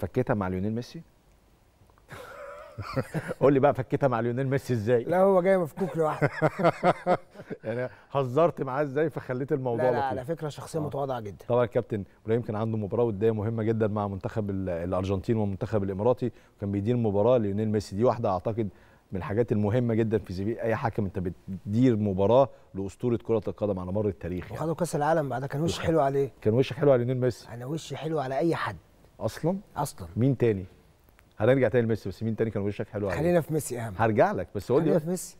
فكيتها مع ليونيل ميسي قول لي بقى فكيتها مع ليونيل ميسي ازاي لا هو جاي مفكوك لوحده يعني هزرت معاه ازاي فخليت الموضوع لا, لا على فكره شخصيه آه. متواضعه جدا طبعا الكابتن ابراهيم كان عنده مباراه وديه مهمه جدا مع منتخب الارجنتين والمنتخب الاماراتي وكان بيدير مباراه ليونيل ميسي دي واحده اعتقد من الحاجات المهمه جدا في سبيل اي حكم انت بتدير مباراه لاسطوره كره القدم على مر التاريخ يعني. وخدوا كاس العالم بعد كان وش حلو عليه كان وش حلو على ليونيل ميسي انا وشي حلو على اي حد اصلا اصلا مين تاني هنرجع تاني لميسي بس مين تاني كان وشك حلو قوي خلينا في ميسي اهم هرجع لك بس قول لي خلينا في ميسي